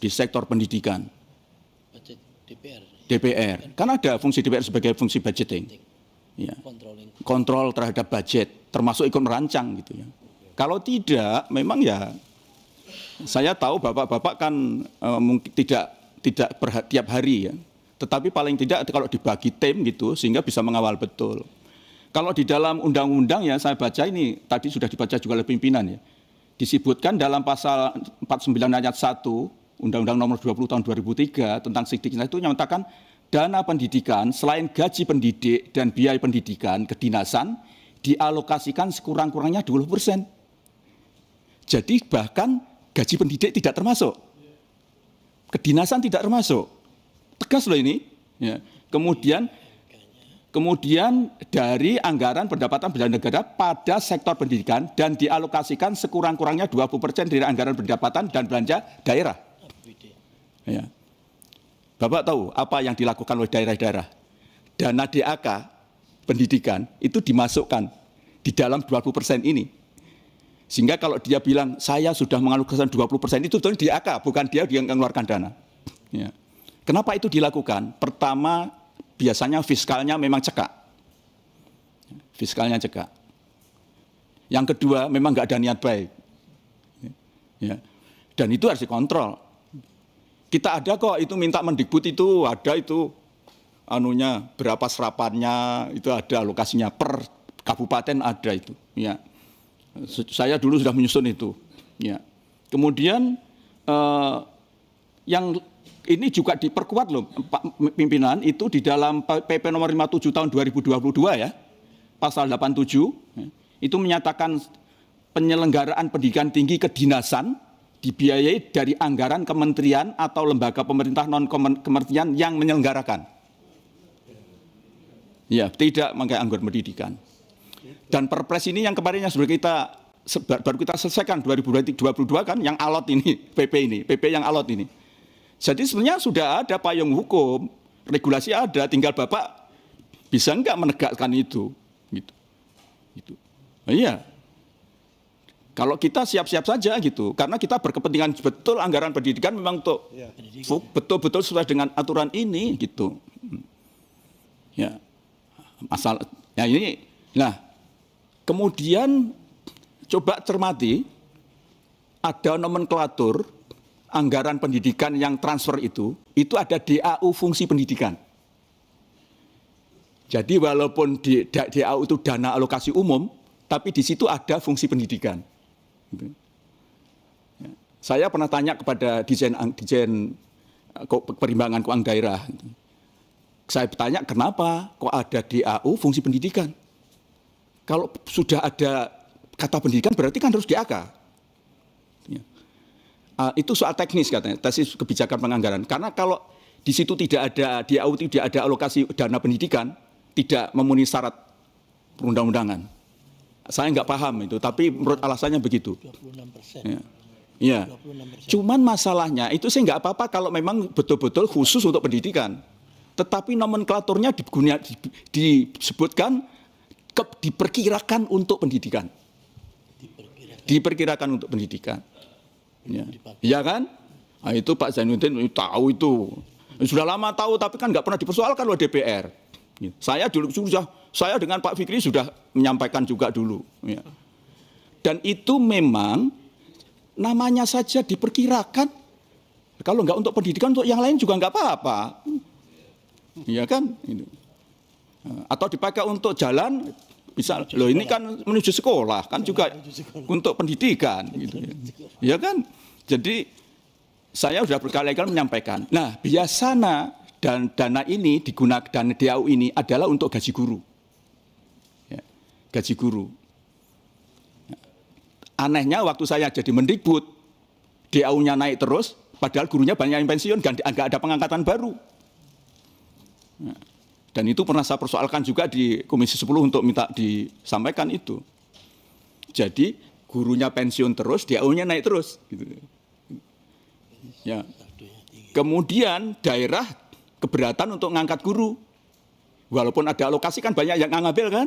di sektor pendidikan. DPR. DPR. Karena ada fungsi DPR sebagai fungsi budgeting. Ya. Kontrol terhadap budget, termasuk ikut merancang gitu ya. Kalau tidak, memang ya saya tahu bapak-bapak kan uh, tidak tidak tiap hari ya. Tetapi paling tidak kalau dibagi tim gitu sehingga bisa mengawal betul. Kalau di dalam undang-undang ya saya baca ini tadi sudah dibaca juga oleh pimpinan ya. Disebutkan dalam pasal 49 ayat 1 Undang-Undang Nomor 20 Tahun 2003 tentang Sidik itu menyatakan dana pendidikan selain gaji pendidik dan biaya pendidikan kedinasan dialokasikan sekurang-kurangnya 20 persen. Jadi bahkan gaji pendidik tidak termasuk. Kedinasan tidak termasuk. Tegas loh ini. Ya. Kemudian kemudian dari anggaran pendapatan belanja negara pada sektor pendidikan dan dialokasikan sekurang-kurangnya 20% dari anggaran pendapatan dan belanja daerah. Ya. Bapak tahu apa yang dilakukan oleh daerah-daerah? Dana DAK pendidikan itu dimasukkan di dalam 20 persen ini. Sehingga kalau dia bilang saya sudah mengalokasikan 20 persen itu tentu DAK, bukan dia yang mengeluarkan dana. Ya. Kenapa itu dilakukan? Pertama, biasanya fiskalnya memang cekak. Fiskalnya cekak. Yang kedua, memang nggak ada niat baik. Ya. Dan itu harus dikontrol. Kita ada kok itu minta mendikbud itu ada itu anunya berapa serapannya itu ada lokasinya per kabupaten ada itu ya. Saya dulu sudah menyusun itu ya. Kemudian eh, yang ini juga diperkuat loh Pak pimpinan itu di dalam PP nomor 57 tahun 2022 ya pasal 87 ya. itu menyatakan penyelenggaraan pendidikan tinggi kedinasan dibiayai dari anggaran kementerian atau lembaga pemerintah non kementerian yang menyelenggarakan. Ya, tidak mengenai anggaran pendidikan. Dan Perpres ini yang kemarin yang sudah kita baru kita selesaikan 2022 kan yang alot ini PP ini, PP yang alot ini. Jadi sebenarnya sudah ada payung hukum, regulasi ada, tinggal Bapak bisa enggak menegakkan itu gitu. Gitu. Nah, iya, kalau kita siap-siap saja gitu, karena kita berkepentingan betul anggaran pendidikan memang untuk iya, ya. betul-betul sesuai dengan aturan ini gitu. Ya, masalah. Ya ini, nah kemudian coba cermati ada nomenklatur anggaran pendidikan yang transfer itu, itu ada DAU fungsi pendidikan. Jadi walaupun di DAU itu dana alokasi umum, tapi di situ ada fungsi pendidikan. Gitu. Ya. Saya pernah tanya kepada dijen dijen eh, perimbangan keuangan daerah. Gitu. Saya bertanya kenapa kok ada DAU fungsi pendidikan? Kalau sudah ada kata pendidikan berarti kan harus DAK. Ya. Eh, itu soal teknis katanya, tesis kebijakan penganggaran. Karena kalau di situ tidak ada DAU tidak ada alokasi dana pendidikan, tidak memenuhi syarat perundang-undangan saya nggak paham itu, tapi menurut alasannya begitu. 26 Ya. ya. 26%. Cuman masalahnya itu saya nggak apa-apa kalau memang betul-betul khusus untuk pendidikan. Tetapi nomenklaturnya digunia, di, disebutkan ke, diperkirakan untuk pendidikan. Diperkirakan, diperkirakan untuk pendidikan. Ya. ya kan? Nah, itu Pak Zainuddin tahu itu. Sudah lama tahu tapi kan nggak pernah dipersoalkan oleh DPR. Gitu. Saya dulu sudah, saya dengan Pak Fikri sudah menyampaikan juga dulu. Ya. Dan itu memang namanya saja diperkirakan. Kalau nggak untuk pendidikan, untuk yang lain juga nggak apa-apa. Iya kan? Gitu. Atau dipakai untuk jalan, bisa loh ini kan menuju sekolah kan juga untuk pendidikan gitu ya. ya kan jadi saya sudah berkali-kali menyampaikan nah biasanya dan dana ini digunakan dana DAU ini adalah untuk gaji guru. Ya, gaji guru. Ya. Anehnya waktu saya jadi mendikbud, DAU-nya naik terus, padahal gurunya banyak yang pensiun, dan nggak ada pengangkatan baru. Ya. dan itu pernah saya persoalkan juga di Komisi 10 untuk minta disampaikan itu. Jadi gurunya pensiun terus, DAU-nya naik terus. Gitu. Ya. Kemudian daerah keberatan untuk ngangkat guru. Walaupun ada alokasi kan banyak yang ngambil kan.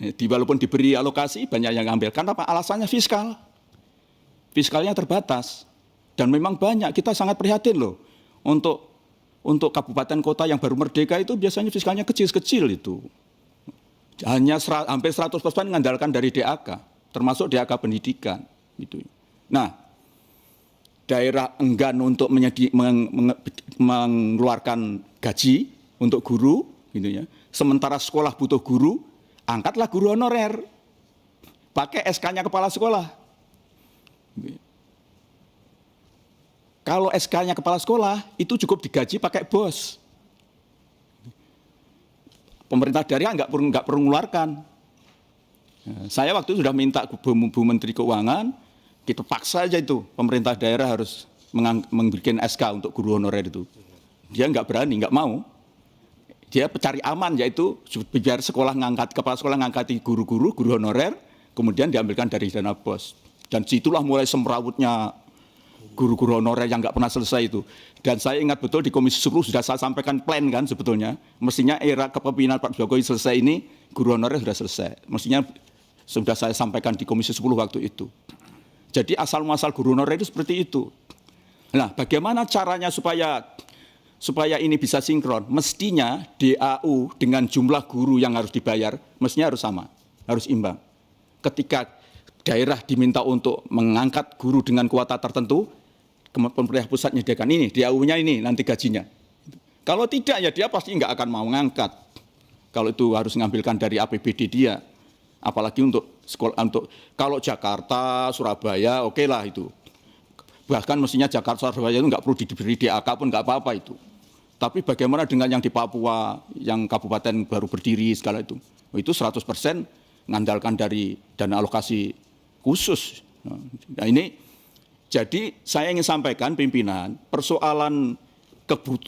Eh, di, walaupun diberi alokasi banyak yang ngambil. Karena apa? Alasannya fiskal. Fiskalnya terbatas. Dan memang banyak, kita sangat prihatin loh. Untuk untuk kabupaten kota yang baru merdeka itu biasanya fiskalnya kecil-kecil itu. Hanya serat, hampir 100 persen mengandalkan dari DAK, termasuk DAK pendidikan. Gitu. Nah, daerah enggan untuk menyedi, meng, meng, mengeluarkan gaji untuk guru, gitu ya. Sementara sekolah butuh guru, angkatlah guru honorer. Pakai SK-nya kepala sekolah. Gitu ya. Kalau SK-nya kepala sekolah, itu cukup digaji pakai bos. Pemerintah daerah nggak perlu nggak perlu mengeluarkan. Ya, saya waktu itu sudah minta Bu, Bu Menteri Keuangan, kita paksa aja itu pemerintah daerah harus memberikan SK untuk guru honorer itu. Dia nggak berani, nggak mau. Dia cari aman yaitu biar sekolah ngangkat kepala sekolah ngangkati guru-guru, guru honorer, kemudian diambilkan dari dana bos. Dan situlah mulai semrawutnya guru-guru honorer yang nggak pernah selesai itu. Dan saya ingat betul di Komisi 10 sudah saya sampaikan plan kan sebetulnya. Mestinya era kepemimpinan Pak Jokowi selesai ini, guru honorer sudah selesai. Mestinya sudah saya sampaikan di Komisi 10 waktu itu. Jadi asal muasal guru honorer itu seperti itu. Nah, bagaimana caranya supaya supaya ini bisa sinkron? Mestinya DAU dengan jumlah guru yang harus dibayar mestinya harus sama, harus imbang. Ketika daerah diminta untuk mengangkat guru dengan kuota tertentu, pemerintah pusat menyediakan ini, DAU-nya ini nanti gajinya. Kalau tidak ya dia pasti nggak akan mau mengangkat. Kalau itu harus mengambilkan dari APBD dia apalagi untuk sekolah untuk kalau Jakarta, Surabaya, oke okay lah itu. Bahkan mestinya Jakarta, Surabaya itu nggak perlu diberi ak pun nggak apa-apa itu. Tapi bagaimana dengan yang di Papua, yang kabupaten baru berdiri segala itu? Itu 100 persen ngandalkan dari dana alokasi khusus. Nah ini jadi saya ingin sampaikan pimpinan persoalan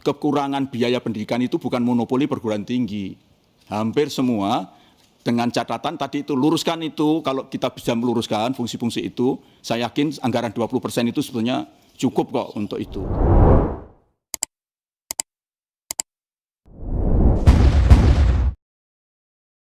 kekurangan biaya pendidikan itu bukan monopoli perguruan tinggi. Hampir semua dengan catatan tadi itu luruskan itu kalau kita bisa meluruskan fungsi-fungsi itu saya yakin anggaran 20% itu sebetulnya cukup kok untuk itu.